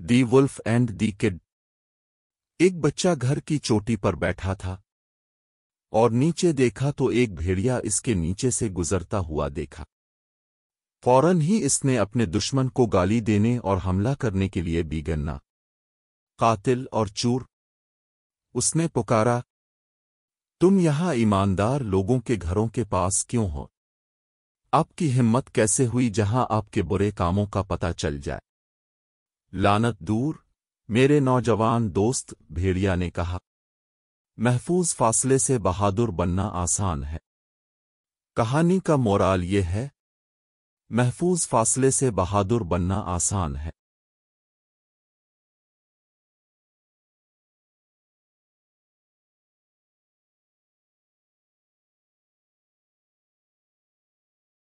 the wolf and the kid एक बच्चा घर की चोटी पर बैठा था और नीचे देखा तो एक भेड़िया इसके नीचे से गुजरता हुआ देखा फौरन ही इसने अपने दुश्मन को गाली देने और हमला करने के लिए बीगन्ना कातिल और चूर उसने पुकारा तुम यहां ईमानदार लोगों के घरों के पास क्यों हो आपकी हिम्मत कैसे हुई जहां आपके बुरे कामों का पता चल जाए लानत दूर मेरे नौजवान दोस्त भेड़िया ने कहा महफूज फासले से बहादुर बनना आसान है कहानी का मोराल ये है महफूज फासले से बहादुर बनना आसान है